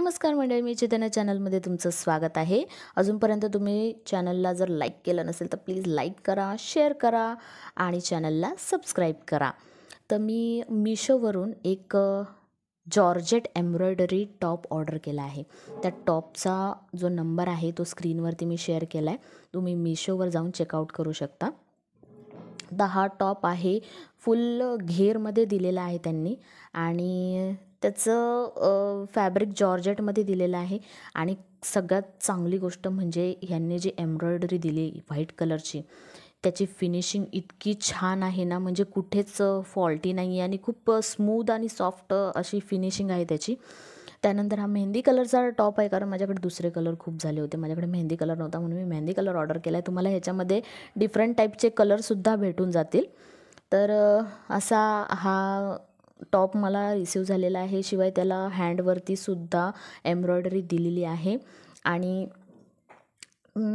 नमस्कार मंडळी मी चेतना चॅनलमध्ये तुमचं स्वागत आहे अजूनपर्यंत तुम्ही चॅनलला जर लाईक केलं नसेल तर प्लीज लाईक करा शेअर करा आणि चॅनलला सबस्क्राईब करा तर मी मिशोवरून एक जॉर्जेट एम्ब्रॉयडरी टॉप ऑर्डर केला आहे त्या टॉपचा जो नंबर आहे तो स्क्रीनवरती मी शेअर केला आहे तुम्ही मिशोवर जाऊन चेकआउट करू शकता दहा टॉप आहे फुल घेरमध्ये दिलेला आहे त्यांनी आणि त्याचं फॅब्रिक जॉर्जेटमध्ये दिलेलं आहे आणि सगळ्यात चांगली गोष्ट म्हणजे ह्यांनी जी एम्ब्रॉयडरी दिली व्हाईट कलरची त्याची फिनिशिंग इतकी छान आहे ना म्हणजे कुठेच फॉल्टी नाही आहे आणि खूप स्मूद आणि सॉफ्ट अशी फिनिशिंग आहे त्याची त्यानंतर हा मेहंदी कलरचा टॉप आहे कारण माझ्याकडे दुसरे कलर खूप झाले होते माझ्याकडे मेहंदी कलर नव्हता म्हणून मी मेहंदी कलर ऑर्डर केला आहे तुम्हाला ह्याच्यामध्ये डिफरंट टाईपचे कलरसुद्धा भेटून जातील तर असा हा टॉप मला रिसीव झालेला आहे शिवाय त्याला हँडवरतीसुद्धा एम्ब्रॉयडरी दिलेली आहे आणि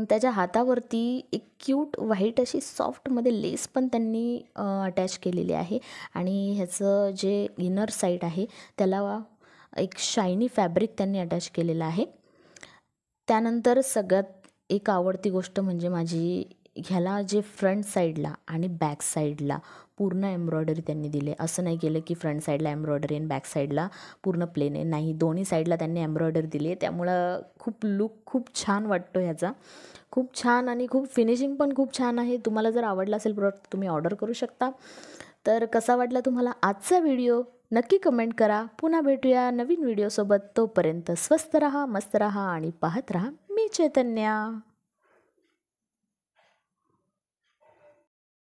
त्याच्या हातावरती एक क्यूट व्हाईट अशी सॉफ्टमध्ये लेस पण त्यांनी अटॅच केलेली आहे आणि ह्याचं जे इनर साईड आहे त्याला एक शायनी फॅब्रिक त्यांनी अटॅच केलेलं आहे त्यानंतर सगळ्यात एक आवडती गोष्ट म्हणजे माझी ह्याला जे फ्रंट साईडला आणि बॅक साईडला पूर्ण एम्ब्रॉयडरी त्यांनी दिली असं नाही केलं की फ्रंट साईडला एम्ब्रॉयडरी आणि बॅक साईडला पूर्ण प्लेन आहे नाही दोन्ही साईडला त्यांनी एम्ब्रॉयडरी दिली आहे त्यामुळं खूप लुक खूप छान वाटतो ह्याचा खूप छान आणि खूप फिनिशिंग पण खूप छान आहे तुम्हाला जर आवडला असेल प्रोडक्ट तुम्ही ऑर्डर करू शकता तर कसा वाटला तुम्हाला आजचा व्हिडिओ नक्की कमेंट करा पुन्हा भेटूया नवीन व्हिडिओसोबत तोपर्यंत स्वस्त रहा मस्त रहा आणि पाहत रहा मी चैतन्या